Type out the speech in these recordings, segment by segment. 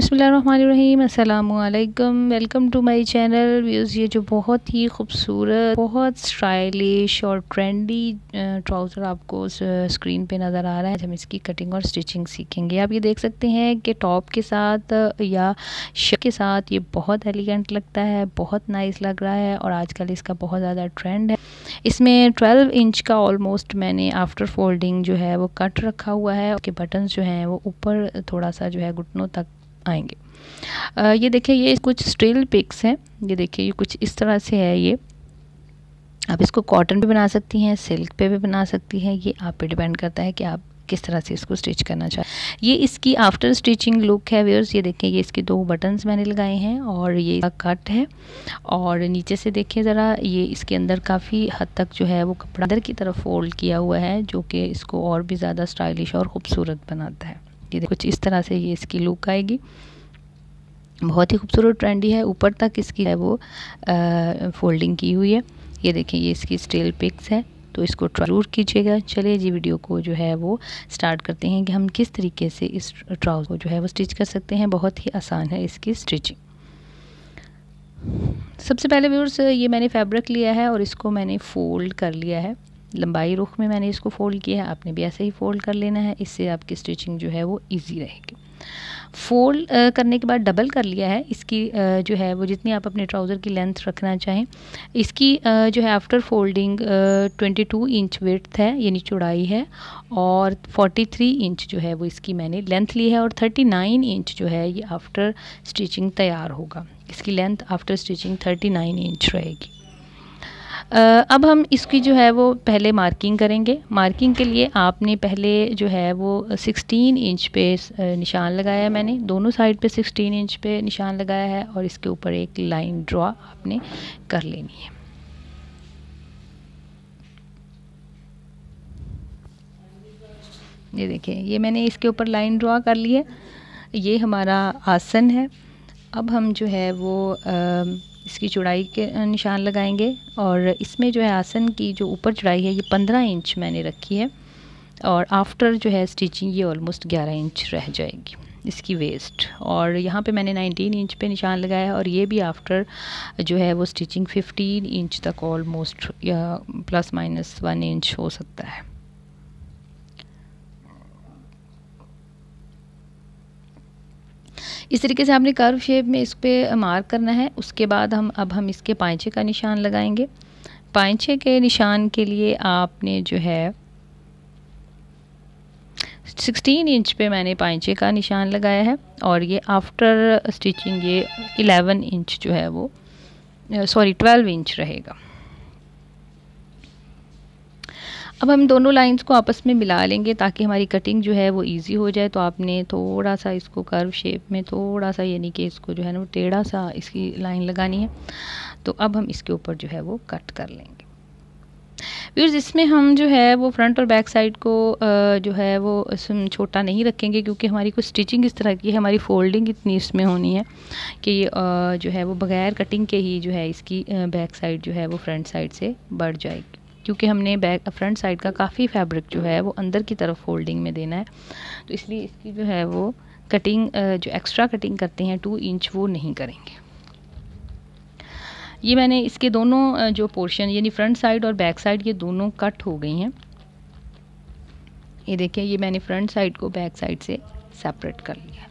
बसमीम अल्लाम welcome to my channel views ये जो बहुत ही खूबसूरत बहुत स्टाइलिश और ट्रेंडी ट्राउज़र आपको स्क्रीन पे नज़र आ रहा है हम इसकी कटिंग और स्टिचिंग सीखेंगे आप ये देख सकते हैं कि टॉप के साथ या शर्ट के साथ ये बहुत एलिगेंट लगता है बहुत नाइस लग रहा है और आजकल इसका बहुत ज़्यादा ट्रेंड है इसमें ट्वेल्व इंच का ऑलमोस्ट मैंने आफ्टर फोल्डिंग जो है वो कट रखा हुआ है उसके बटन जो हैं वो ऊपर थोड़ा सा जो है घुटनों तक आएंगे आ, ये देखिए ये कुछ स्टील पिक्स हैं ये देखिए ये कुछ इस तरह से है ये आप इसको कॉटन पे बना सकती हैं सिल्क पे भी बना सकती हैं ये आप पे डिपेंड करता है कि आप किस तरह से इसको स्टिच करना चाहें ये इसकी आफ्टर स्टिचिंग लुक है व्यवर्स ये देखें ये इसके दो बटन्स मैंने लगाए हैं और ये कट है और नीचे से देखिए ज़रा ये इसके अंदर काफ़ी हद तक जो है वो कपड़ा अंदर की तरफ फोल्ड किया हुआ है जो कि इसको और भी ज़्यादा स्टाइलिश और ख़ूबसूरत बनाता है जी कुछ इस तरह से ये इसकी लुक आएगी बहुत ही खूबसूरत ट्रेंडी है ऊपर तक इसकी है वो आ, फोल्डिंग की हुई है ये देखें ये इसकी स्टेल पिक्स है तो इसको जरूर कीजिएगा चलिए जी वीडियो को जो है वो स्टार्ट करते हैं कि हम किस तरीके से इस ट्राउज़ को जो है वो स्टिच कर सकते हैं बहुत ही आसान है इसकी स्टिचिंग सबसे पहले व्यूर्स ये मैंने फैब्रिक लिया है और इसको मैंने फोल्ड कर लिया है लंबाई रुख में मैंने इसको फ़ोल्ड किया है आपने भी ऐसे ही फ़ोल्ड कर लेना है इससे आपकी स्टिचिंग जो है वो ईजी रहेगी फोल्ड करने के बाद डबल कर लिया है इसकी जो है वो जितनी आप अपने ट्राउज़र की लेंथ रखना चाहें इसकी जो है आफ्टर फोल्डिंग 22 इंच विड्थ है यानी चौड़ाई है और 43 इंच जो है वो इसकी मैंने लेंथ ली है और 39 इंच जो है ये आफ्टर स्टिचिंग तैयार होगा इसकी लेंथ आफ्टर स्टिचिंग 39 इंच रहेगी अब हम इसकी जो है वो पहले मार्किंग करेंगे मार्किंग के लिए आपने पहले जो है वो 16 इंच पे निशान लगाया है मैंने दोनों साइड पे 16 इंच पे निशान लगाया है और इसके ऊपर एक लाइन ड्रॉ आपने कर लेनी है ये देखिए ये मैंने इसके ऊपर लाइन ड्रॉ कर ली है ये हमारा आसन है अब हम जो है वो आ, इसकी चौड़ाई के निशान लगाएंगे और इसमें जो है आसन की जो ऊपर चौड़ाई है ये पंद्रह इंच मैंने रखी है और आफ्टर जो है स्टिचिंग ये ऑलमोस्ट ग्यारह इंच रह जाएगी इसकी वेस्ट और यहाँ पे मैंने 19 इंच पे निशान लगाया है और ये भी आफ्टर जो है वो स्टिचिंग 15 इंच तक ऑलमोस्ट या प्लस माइनस वन इंच हो सकता है इस तरीके से आपने कर्व शेप में इस पर मार्क करना है उसके बाद हम अब हम इसके पाँचे का निशान लगाएंगे पाँचे के निशान के लिए आपने जो है 16 इंच पे मैंने पाँचे का निशान लगाया है और ये आफ्टर स्टिचिंग ये 11 इंच जो है वो सॉरी 12 इंच रहेगा अब हम दोनों लाइंस को आपस में मिला लेंगे ताकि हमारी कटिंग जो है वो इजी हो जाए तो आपने थोड़ा सा इसको कर्व शेप में थोड़ा सा यानी कि इसको जो है ना वो टेढ़ा सा इसकी लाइन लगानी है तो अब हम इसके ऊपर जो है वो कट कर लेंगे व्यूर्स इसमें हम जो है वो फ्रंट और बैक साइड को जो है वो छोटा नहीं रखेंगे क्योंकि हमारी कुछ स्टिचिंग इस तरह की है हमारी फोल्डिंग इतनी इसमें होनी है कि जो है वो बग़ैर कटिंग के ही जो है इसकी बैक साइड जो है वो फ्रंट साइड से बढ़ जाएगी क्योंकि हमने बैक फ्रंट साइड का काफ़ी फैब्रिक जो है वो अंदर की तरफ फोल्डिंग में देना है तो इसलिए इसकी जो है वो कटिंग जो एक्स्ट्रा कटिंग करते हैं टू इंच वो नहीं करेंगे ये मैंने इसके दोनों जो पोर्शन यानी फ्रंट साइड और बैक साइड ये दोनों कट हो गई हैं ये देखिए ये मैंने फ्रंट साइड को बैक साइड से सेपरेट कर लिया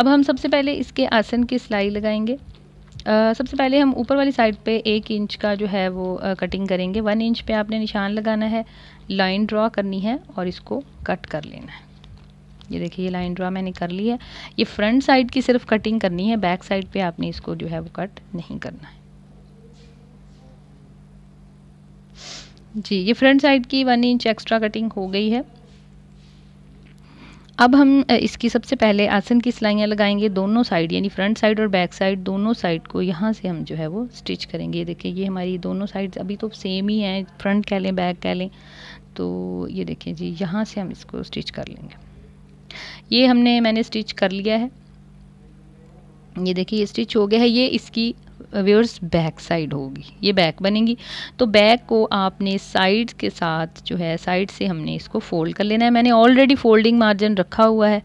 अब हम सबसे पहले इसके आसन की सिलाई लगाएंगे सबसे पहले हम ऊपर वाली साइड पे एक इंच का जो है वो आ, कटिंग करेंगे वन इंच पे आपने निशान लगाना है लाइन ड्रा करनी है और इसको कट कर लेना है ये देखिए ये लाइन ड्रा मैंने कर ली है ये फ्रंट साइड की सिर्फ कटिंग करनी है बैक साइड पे आपने इसको जो है वो कट नहीं करना है जी ये फ्रंट साइड की वन इंच एक्स्ट्रा कटिंग हो गई है अब हम इसकी सबसे पहले आसन की सिलाइयाँ लगाएंगे दोनों साइड यानी फ्रंट साइड और बैक साइड दोनों साइड को यहाँ से हम जो है वो स्टिच करेंगे ये देखिए ये हमारी दोनों साइड अभी तो सेम ही हैं फ्रंट कह लें बैक कह लें तो ये देखें जी यहाँ से हम इसको स्टिच कर लेंगे ये हमने मैंने स्टिच कर लिया है ये देखिए ये स्टिच हो गया है ये इसकी व्यूअर्स बैक साइड होगी ये बैक बनेगी तो बैक को आपने साइड के साथ जो है साइड से हमने इसको फोल्ड कर लेना है मैंने ऑलरेडी फोल्डिंग मार्जिन रखा हुआ है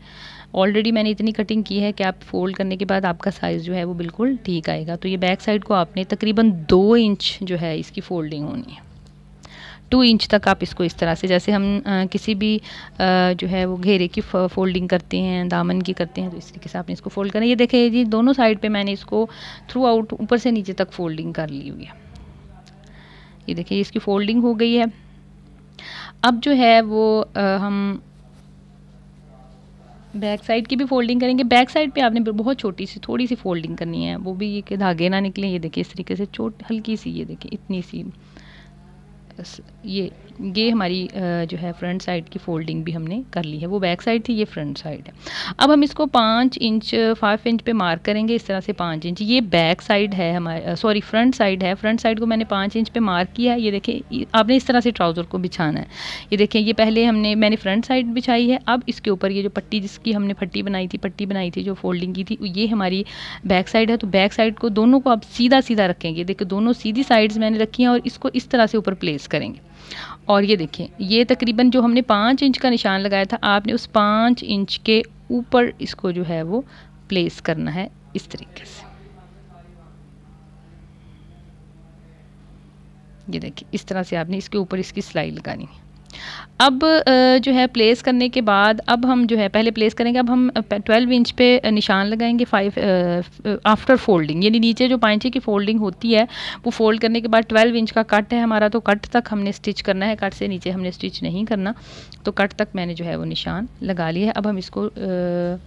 ऑलरेडी मैंने इतनी कटिंग की है कि आप फोल्ड करने के बाद आपका साइज़ जो है वो बिल्कुल ठीक आएगा तो ये बैक साइड को आपने तकरीबन दो इंच जो है इसकी फोल्डिंग होनी है टू इंच तक आप इसको इस तरह से जैसे हम आ, किसी भी आ, जो है वो घेरे की फोल्डिंग करते हैं दामन की करते हैं तो इस तरीके से आपने इसको फोल्ड करना ये देखिए जी दोनों साइड पे मैंने इसको थ्रू आउट ऊपर से नीचे तक फोल्डिंग कर ली हुई है ये देखिए इसकी फोल्डिंग हो गई है अब जो है वो आ, हम बैक साइड की भी फोल्डिंग करेंगे बैक साइड पे आपने बहुत छोटी सी थोड़ी सी फोल्डिंग करनी है वो भी ये कि धागे ना निकले ये देखिए इस तरीके से छोट हल्की सी ये देखिए इतनी सी ये ये हमारी जो है फ्रंट साइड की फोल्डिंग भी हमने कर ली है वो बैक साइड थी ये फ्रंट साइड है अब हम इसको पाँच इंच फाइव इंच पे मार्क करेंगे इस तरह से पाँच इंच ये बैक साइड है हमारे सॉरी फ्रंट साइड है फ्रंट साइड को मैंने पाँच इंच पे मार्क किया है ये देखें आपने इस तरह से ट्राउज़र को बिछाना है ये देखें ये पहले हमने मैंने फ्रंट साइड बिछाई है अब इसके ऊपर ये जो पट्टी जिसकी हमने पट्टी बनाई थी पट्टी बनाई थी जो फोल्डिंग की थी ये हमारी बैक साइड है तो बैक साइड को दोनों को आप सीधा सीधा रखेंगे देखिए दोनों सीधी साइड्स मैंने रखी हैं और इसको इस तरह से ऊपर प्लेस करेंगे और ये देखिए ये तकरीबन जो हमने पाँच इंच का निशान लगाया था आपने उस पाँच इंच के ऊपर इसको जो है वो प्लेस करना है इस तरीके से ये देखिए इस तरह से आपने इसके ऊपर इसकी सिलाई लगानी है अब जो है प्लेस करने के बाद अब हम जो है पहले प्लेस करेंगे अब हम ट्वेल्व इंच पे निशान लगाएंगे फाइव आफ्टर फोल्डिंग यानी नीचे जो पाइचे की फोल्डिंग होती है वो फोल्ड करने के बाद ट्वेल्व इंच का कट है हमारा तो कट तक हमने स्टिच करना है कट से नीचे हमने स्टिच नहीं करना तो कट तक मैंने जो है वो निशान लगा लिया है अब हम इसको आ,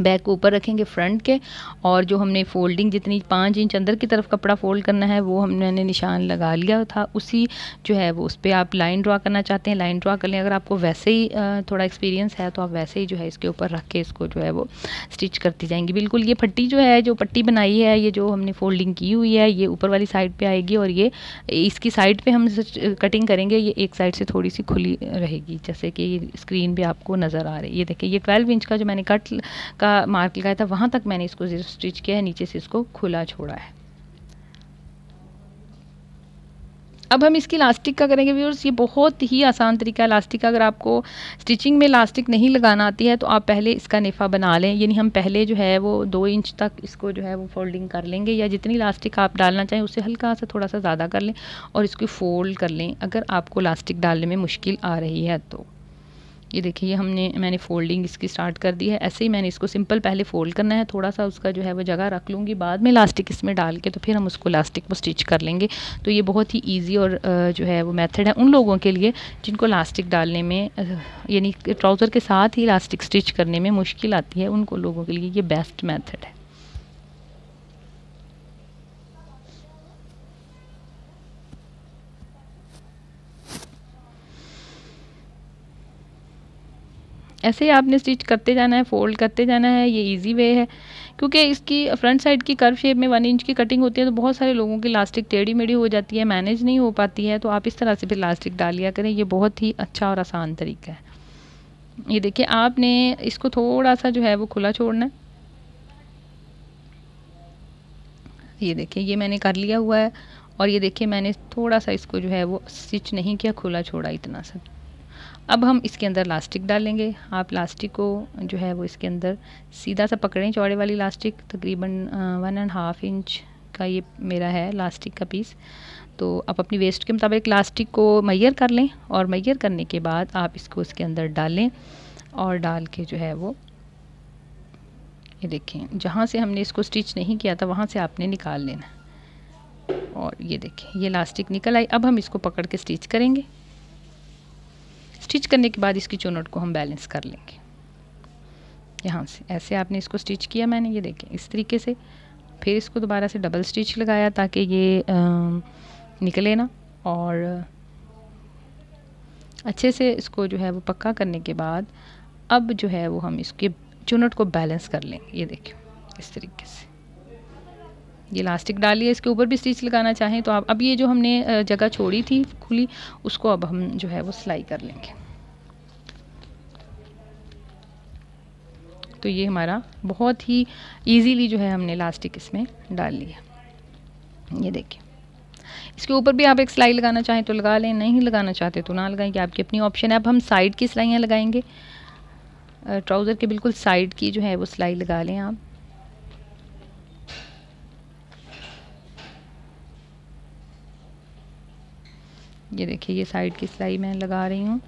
बैक को ऊपर रखेंगे फ्रंट के और जो हमने फोल्डिंग जितनी पाँच इंच अंदर की तरफ कपड़ा फोल्ड करना है वो हमने निशान लगा लिया था उसी जो है वो उस पर आप लाइन ड्रा करना चाहते हैं लाइन ड्रा कर लें अगर आपको वैसे ही थोड़ा एक्सपीरियंस है तो आप वैसे ही जो है इसके ऊपर रख के इसको जो है वो स्टिच करती जाएंगी बिल्कुल ये पट्टी जो है जो पट्टी बनाई है ये जो हमने फोल्डिंग की हुई है ये ऊपर वाली साइड पर आएगी और ये इसकी साइड पर हम कटिंग करेंगे ये एक साइड से थोड़ी सी खुली रहेगी जैसे कि स्क्रीन पर आपको नज़र आ रही है ये देखिए ये ट्वेल्व इंच का जो मैंने कट का का मार्क लगाया था वहाँ तक मैंने इसको जीरो स्टिच किया है नीचे से इसको खुला छोड़ा है अब हम इसकी इलास्टिक का करेंगे व्यूअर्स ये बहुत ही आसान तरीका है इलास्टिक का अगर आपको स्टिचिंग में इलास्टिक नहीं लगाना आती है तो आप पहले इसका निफ़ा बना लें यानी हम पहले जो है वो दो इंच तक इसको जो है वो फोल्डिंग कर लेंगे या जितनी इलास्टिक आप डालना चाहें उससे हल्का सा थोड़ा सा ज़्यादा कर लें और इसकी फ़ोल्ड कर लें अगर आपको इलास्टिक डालने में मुश्किल आ रही है तो ये देखिए हमने मैंने फोल्डिंग इसकी स्टार्ट कर दी है ऐसे ही मैंने इसको सिंपल पहले फोल्ड करना है थोड़ा सा उसका जो है वो जगह रख लूँगी बाद में इलास्टिक इसमें डाल के तो फिर हम उसको इलास्टिक पर स्टिच कर लेंगे तो ये बहुत ही ईजी और जो है वो मैथड है उन लोगों के लिए जिनको इलास्टिक डालने में यानी ट्राउज़र के साथ ही इलास्टिक स्टिच करने में मुश्किल आती है उनको लोगों के लिए ये बेस्ट मैथड है ऐसे ही आपने स्टिच करते जाना है फोल्ड करते जाना है ये इजी वे है क्योंकि इसकी फ्रंट साइड की कर्व शेप में वन इंच की कटिंग होती है तो बहुत सारे लोगों की लास्टिक टेढ़ी मेढ़ी हो जाती है मैनेज नहीं हो पाती है तो आप इस तरह से फिर लास्टिक डाल लिया करें ये बहुत ही अच्छा और आसान तरीका है ये देखिए आपने इसको थोड़ा सा जो है वो खुला छोड़ना है ये देखिए ये मैंने कर लिया हुआ है और ये देखिए मैंने थोड़ा सा इसको जो है वो स्टिच नहीं किया खुला छोड़ा इतना सा अब हम इसके अंदर लास्टिक डालेंगे आप लास्टिक को जो है वो इसके अंदर सीधा सा पकड़ें चौड़े वाली लास्टिक तकरीबन वन एंड हाफ इंच का ये मेरा है लास्टिक का पीस तो आप अपनी वेस्ट के मुताबिक लास्टिक को मैयर कर लें और मैयर करने के बाद आप इसको इसके अंदर डालें और डाल के जो है वो ये देखें जहाँ से हमने इसको स्टिच नहीं किया था वहाँ से आपने निकाल लेना और ये देखें ये लास्टिक निकल आई अब हम इसको पकड़ के स्टिच करेंगे स्टिच करने के बाद इसकी चोनट को हम बैलेंस कर लेंगे यहाँ से ऐसे आपने इसको स्टिच किया मैंने ये देखें इस तरीके से फिर इसको दोबारा से डबल स्टिच लगाया ताकि ये आ, निकले ना और अच्छे से इसको जो है वो पक्का करने के बाद अब जो है वो हम इसके चुनट को बैलेंस कर लेंगे ये देखिए इस तरीके से ये इलास्टिक डालिए इसके ऊपर भी स्टिच लगाना चाहें तो आप अब ये जो हमने जगह छोड़ी थी खुली उसको अब हम जो है वो सिलाई कर लेंगे तो ये हमारा बहुत ही ईजीली जो है हमने इलास्टिक इसमें डाल लिया ये देखिए इसके ऊपर भी आप एक सिलाई लगाना चाहें तो लगा लें नहीं लगाना चाहते तो ना लगाएं कि आपकी अपनी ऑप्शन है अब हम साइड की सिलाइयाँ लगाएंगे ट्राउज़र के बिल्कुल साइड की जो है वो सिलाई लगा लें आप ये देखिए ये साइड की सिलाई मैं लगा रही हूँ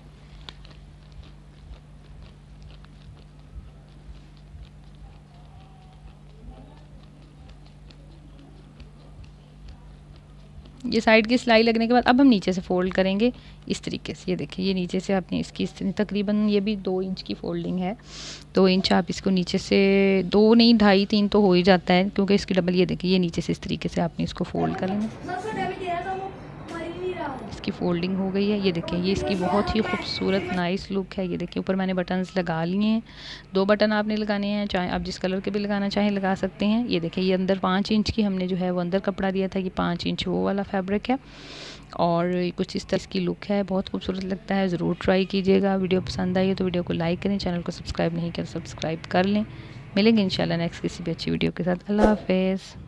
ये साइड की सिलाई लगने के बाद अब हम नीचे से फोल्ड करेंगे इस तरीके से ये देखिए ये नीचे से आपने इसकी इस तकरीबन ये भी दो इंच की फोल्डिंग है दो इंच आप इसको नीचे से दो नहीं ढाई तीन तो हो ही जाता है क्योंकि इसकी डबल ये देखिए ये नीचे से इस तरीके से आपने इसको फोल्ड कर लेना इसकी फोल्डिंग हो गई है ये देखें ये इसकी बहुत ही खूबसूरत नाइस लुक है ये देखें ऊपर मैंने बटन्स लगा लिए हैं दो बटन आपने लगाने हैं चाहे आप जिस कलर के भी लगाना चाहें लगा सकते हैं ये देखें ये अंदर पाँच इंच की हमने जो है वो अंदर कपड़ा दिया था ये पाँच इंच वो वाला फैब्रिक है और कुछ इस तरह की लुक है बहुत खूबसूरत लगता है ज़रूर ट्राई कीजिएगा वीडियो पसंद आई तो वीडियो को लाइक करें चैनल को सब्सक्राइब नहीं करें सब्सक्राइब तो कर लें मिलेंगे इंशाल्लाह नेक्स्ट किसी भी अच्छी वीडियो के साथ अल्लाह हाफिज़